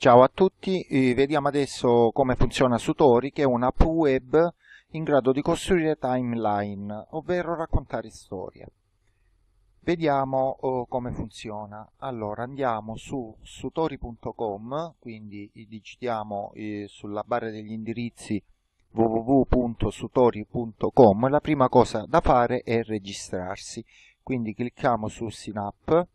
Ciao a tutti, eh, vediamo adesso come funziona Sutori che è una app web in grado di costruire timeline, ovvero raccontare storie. Vediamo oh, come funziona. Allora andiamo su sutori.com, quindi digitiamo eh, sulla barra degli indirizzi www.sutori.com, la prima cosa da fare è registrarsi, quindi clicchiamo su Synapse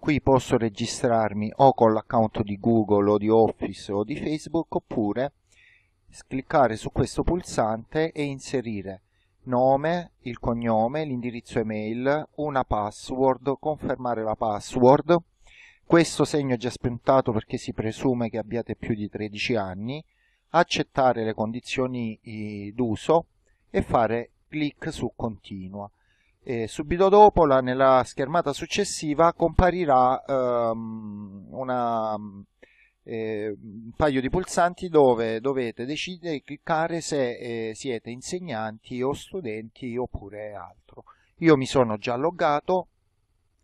Qui posso registrarmi o con l'account di Google o di Office o di Facebook oppure cliccare su questo pulsante e inserire nome, il cognome, l'indirizzo email, una password, confermare la password. Questo segno è già spuntato perché si presume che abbiate più di 13 anni, accettare le condizioni eh, d'uso e fare clic su continua. E subito dopo, la, nella schermata successiva, comparirà ehm, una, eh, un paio di pulsanti dove dovete decidere cliccare se eh, siete insegnanti o studenti oppure altro. Io mi sono già loggato,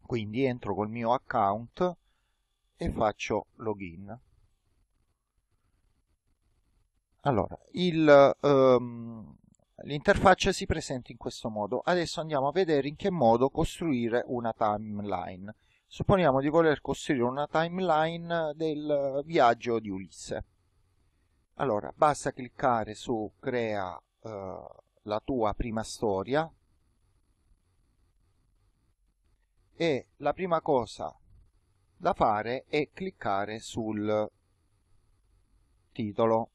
quindi entro col mio account e faccio login. Allora, il, ehm, L'interfaccia si presenta in questo modo. Adesso andiamo a vedere in che modo costruire una timeline. Supponiamo di voler costruire una timeline del viaggio di Ulisse. Allora, basta cliccare su crea eh, la tua prima storia e la prima cosa da fare è cliccare sul titolo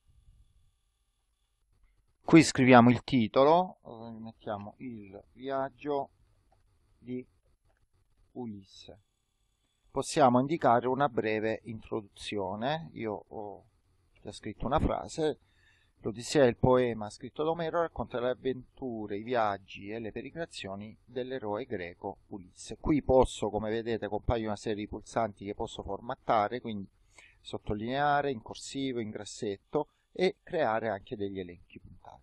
qui scriviamo il titolo eh, mettiamo il viaggio di Ulisse possiamo indicare una breve introduzione io ho già scritto una frase l'Odissea è il poema scritto da Omero racconta le avventure, i viaggi e le peregrinazioni dell'eroe greco Ulisse qui posso come vedete compaiono una serie di pulsanti che posso formattare quindi sottolineare in corsivo, in grassetto e creare anche degli elenchi puntati.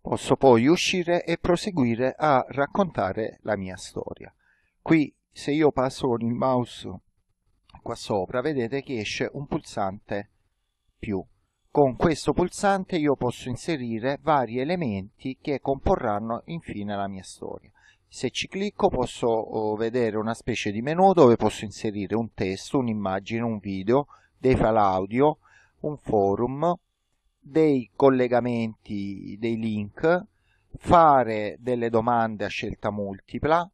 Posso poi uscire e proseguire a raccontare la mia storia. Qui se io passo con il mouse qua sopra vedete che esce un pulsante più. Con questo pulsante io posso inserire vari elementi che comporranno infine la mia storia. Se ci clicco posso oh, vedere una specie di menu dove posso inserire un testo, un'immagine, un video, dei file audio, un forum, dei collegamenti, dei link, fare delle domande a scelta multipla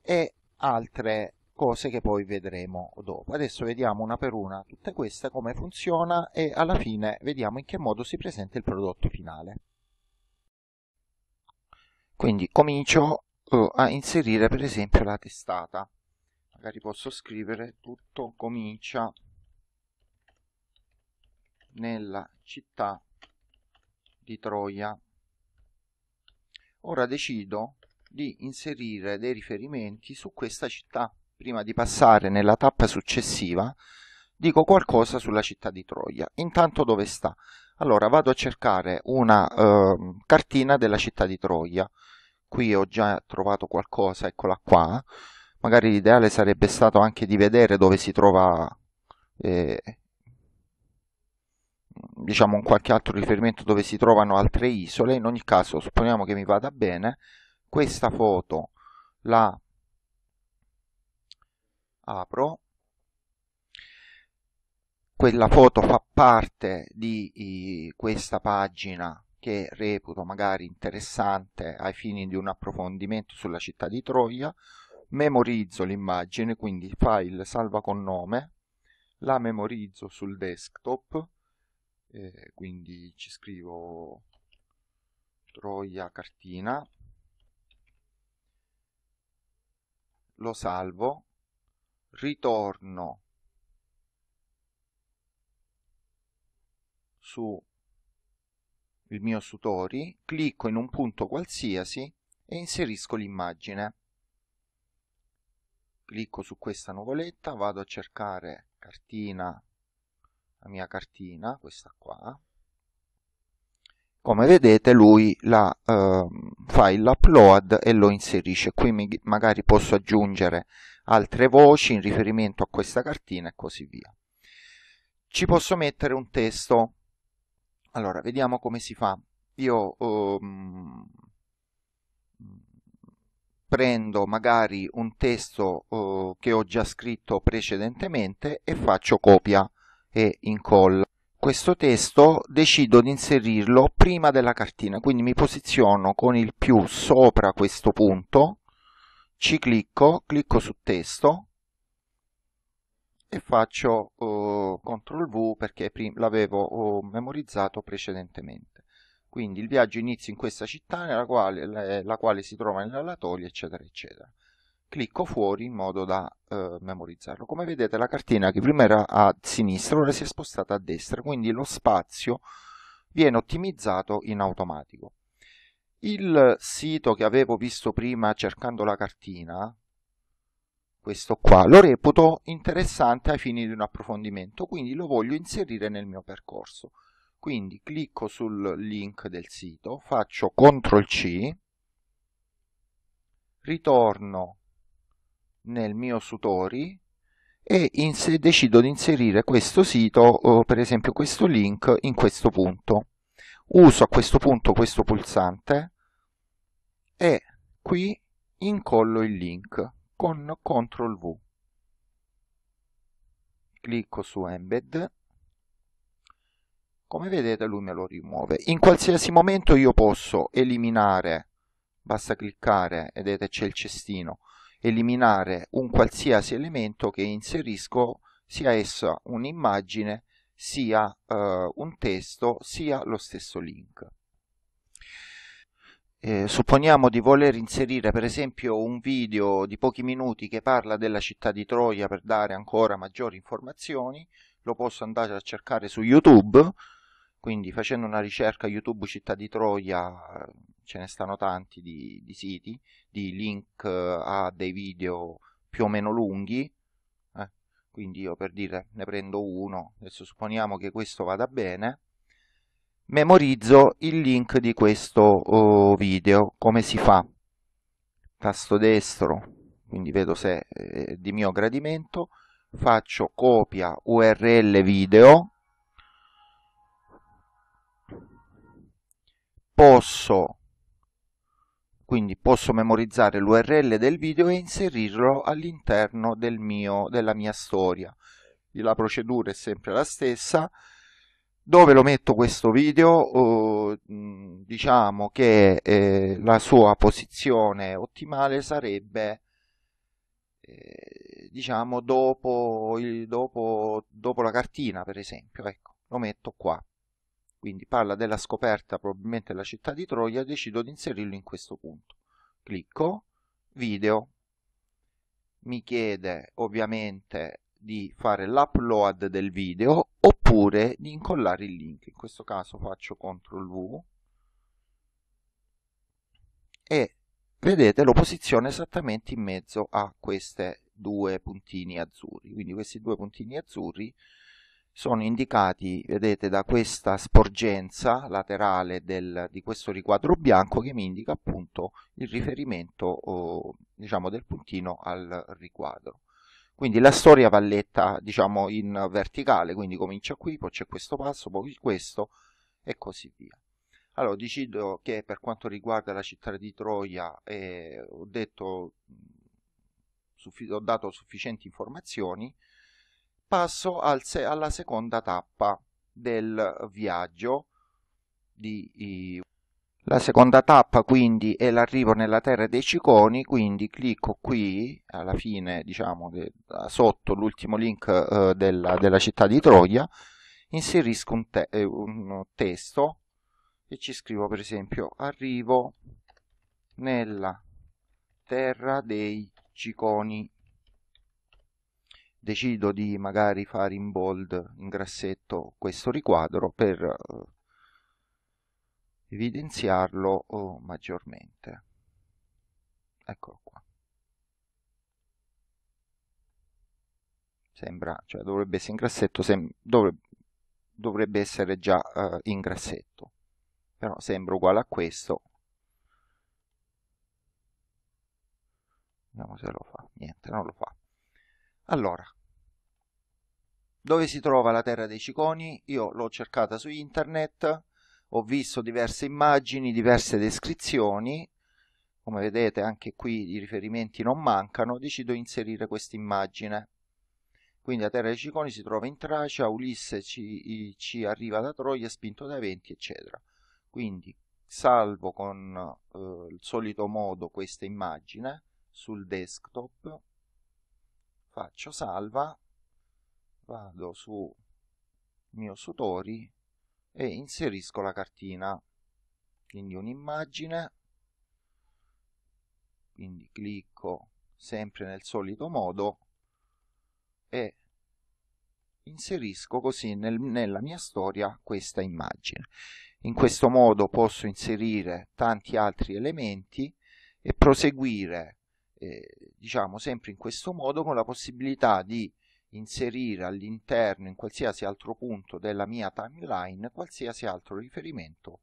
e altre cose che poi vedremo dopo. Adesso vediamo una per una tutte queste, come funziona e alla fine vediamo in che modo si presenta il prodotto finale. Quindi comincio eh, a inserire per esempio la testata. Magari posso scrivere tutto comincia nella città di Troia. Ora decido di inserire dei riferimenti su questa città. Prima di passare nella tappa successiva dico qualcosa sulla città di Troia. Intanto dove sta? Allora vado a cercare una eh, cartina della città di Troia. Qui ho già trovato qualcosa, eccola qua. Magari l'ideale sarebbe stato anche di vedere dove si trova eh, diciamo un qualche altro riferimento dove si trovano altre isole in ogni caso supponiamo che mi vada bene questa foto la apro quella foto fa parte di questa pagina che reputo magari interessante ai fini di un approfondimento sulla città di Troia memorizzo l'immagine quindi file salva con nome la memorizzo sul desktop eh, quindi ci scrivo troia cartina lo salvo ritorno su il mio Sutori, clicco in un punto qualsiasi e inserisco l'immagine. Clicco su questa nuvoletta, vado a cercare cartina la mia cartina, questa qua, come vedete lui la, eh, fa l'upload e lo inserisce, qui mi, magari posso aggiungere altre voci in riferimento a questa cartina e così via. Ci posso mettere un testo, allora vediamo come si fa, io ehm, prendo magari un testo eh, che ho già scritto precedentemente e faccio copia e incolla questo testo decido di inserirlo prima della cartina quindi mi posiziono con il più sopra questo punto ci clicco clicco su testo e faccio uh, eh, CTRL V perché l'avevo uh, memorizzato precedentemente quindi il viaggio inizia in questa città nella quale, la quale si trova nella latoria eccetera eccetera clicco fuori in modo da eh, memorizzarlo. Come vedete la cartina che prima era a sinistra ora si è spostata a destra, quindi lo spazio viene ottimizzato in automatico. Il sito che avevo visto prima cercando la cartina, questo qua, lo reputo interessante ai fini di un approfondimento, quindi lo voglio inserire nel mio percorso. Quindi clicco sul link del sito, faccio CTRL C, ritorno nel mio Sutori e decido di inserire questo sito, per esempio questo link, in questo punto. Uso a questo punto questo pulsante e qui incollo il link con CTRL V. Clicco su Embed. Come vedete lui me lo rimuove. In qualsiasi momento io posso eliminare, basta cliccare, vedete c'è il cestino, eliminare un qualsiasi elemento che inserisco, sia essa un'immagine, sia eh, un testo, sia lo stesso link. Eh, supponiamo di voler inserire per esempio un video di pochi minuti che parla della città di Troia per dare ancora maggiori informazioni, lo posso andare a cercare su YouTube, quindi facendo una ricerca YouTube Città di Troia ce ne stanno tanti di, di siti, di link eh, a dei video più o meno lunghi, eh? quindi io per dire ne prendo uno, adesso supponiamo che questo vada bene, memorizzo il link di questo oh, video, come si fa? Tasto destro, quindi vedo se è di mio gradimento, faccio copia URL video, posso quindi posso memorizzare l'url del video e inserirlo all'interno del della mia storia la procedura è sempre la stessa dove lo metto questo video eh, diciamo che eh, la sua posizione ottimale sarebbe eh, diciamo dopo, il, dopo, dopo la cartina per esempio ecco lo metto qua quindi parla della scoperta probabilmente della città di Troia, decido di inserirlo in questo punto. Clicco, video, mi chiede ovviamente di fare l'upload del video oppure di incollare il link. In questo caso faccio CTRL V e vedete lo posiziono esattamente in mezzo a questi due puntini azzurri. Quindi questi due puntini azzurri sono indicati, vedete, da questa sporgenza laterale del, di questo riquadro bianco che mi indica appunto il riferimento o, diciamo, del puntino al riquadro. Quindi la storia va letta diciamo, in verticale, quindi comincia qui, poi c'è questo passo, poi questo e così via. Allora, decido che per quanto riguarda la città di Troia eh, ho, detto, ho dato sufficienti informazioni, passo al se alla seconda tappa del viaggio. Di, la seconda tappa quindi è l'arrivo nella terra dei ciconi, quindi clicco qui alla fine, diciamo, de, sotto l'ultimo link eh, della, della, città di Troia, inserisco un, te eh, un testo e ci scrivo per esempio arrivo nella terra dei ciconi decido di magari fare in bold, in grassetto, questo riquadro per eh, evidenziarlo oh, maggiormente. Eccolo qua. Sembra, cioè dovrebbe essere in grassetto, sem dovrebbe, dovrebbe, essere già eh, in grassetto, però sembra uguale a questo. Vediamo se lo fa, niente, non lo fa. Allora, dove si trova la Terra dei Ciconi? Io l'ho cercata su internet, ho visto diverse immagini, diverse descrizioni, come vedete anche qui i riferimenti non mancano, decido di inserire questa immagine. Quindi la Terra dei Ciconi si trova in Tracia, Ulisse ci, ci arriva da Troia, spinto da venti, eccetera. Quindi salvo con eh, il solito modo questa immagine sul desktop faccio salva, vado su mio Sutori e inserisco la cartina, quindi un'immagine, quindi clicco sempre nel solito modo e inserisco così nel, nella mia storia questa immagine. In questo modo posso inserire tanti altri elementi e proseguire eh, diciamo sempre in questo modo con la possibilità di inserire all'interno in qualsiasi altro punto della mia timeline qualsiasi altro riferimento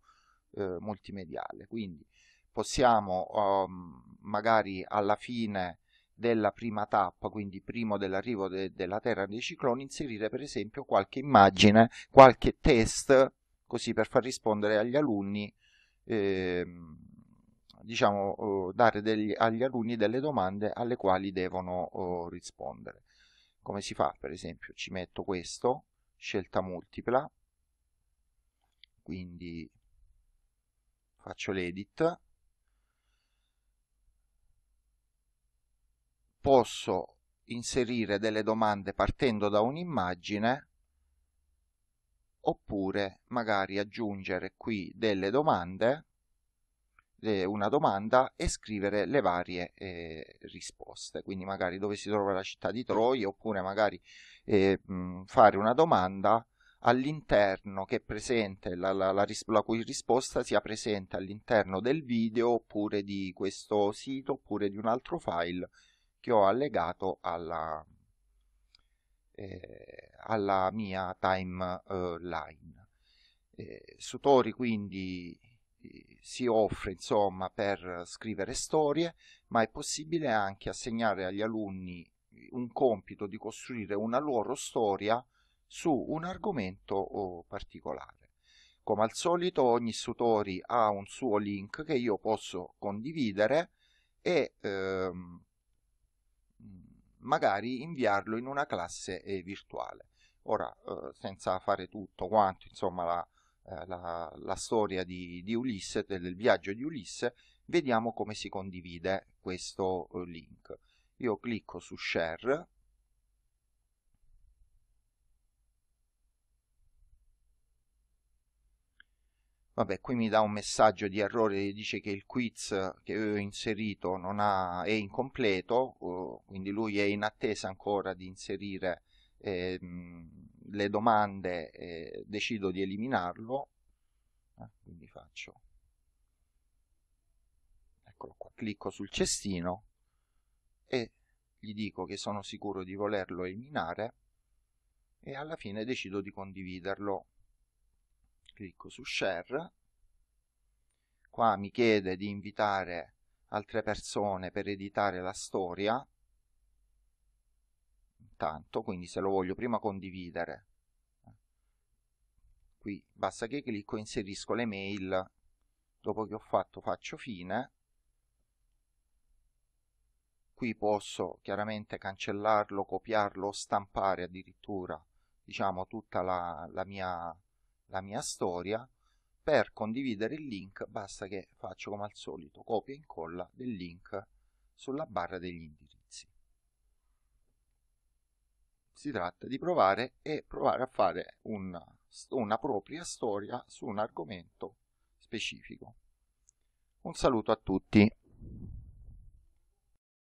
eh, multimediale quindi possiamo um, magari alla fine della prima tappa, quindi primo dell'arrivo de della Terra dei cicloni, inserire per esempio qualche immagine, qualche test, così per far rispondere agli alunni eh, diciamo, oh, dare degli, agli alunni delle domande alle quali devono oh, rispondere. Come si fa? Per esempio ci metto questo, scelta multipla, quindi faccio l'edit, posso inserire delle domande partendo da un'immagine oppure magari aggiungere qui delle domande una domanda e scrivere le varie eh, risposte, quindi magari dove si trova la città di Troia oppure magari eh, mh, fare una domanda all'interno che è presente, la, la, la, la, cui risposta sia presente all'interno del video oppure di questo sito oppure di un altro file che ho allegato alla, eh, alla mia timeline. Eh, eh Sutori quindi eh, si offre insomma per scrivere storie, ma è possibile anche assegnare agli alunni eh, un compito di costruire una loro storia su un argomento particolare. Come al solito ogni tutori ha un suo link che io posso condividere e ehm, magari inviarlo in una classe eh, virtuale. Ora, eh, senza fare tutto quanto, insomma, la, eh, la, la, storia di, di, Ulisse, del viaggio di Ulisse, vediamo come si condivide questo eh, link. Io clicco su share, Vabbè, qui mi dà un messaggio di errore, dice che il quiz che ho inserito ha, è incompleto, eh, quindi lui è in attesa ancora di inserire eh, le domande eh, decido di eliminarlo, eh, quindi faccio, eccolo qua, clicco sul cestino e gli dico che sono sicuro di volerlo eliminare e alla fine decido di condividerlo. Clicco su share, qua mi chiede di invitare altre persone per editare la storia, tanto, quindi se lo voglio prima condividere, qui basta che clicco, inserisco le mail, dopo che ho fatto faccio fine, qui posso chiaramente cancellarlo, copiarlo, stampare addirittura diciamo tutta la, la, mia, la mia storia, per condividere il link basta che faccio come al solito copia e incolla del link sulla barra degli indirizzi si tratta di provare e provare a fare una, una propria storia su un argomento specifico. Un saluto a tutti.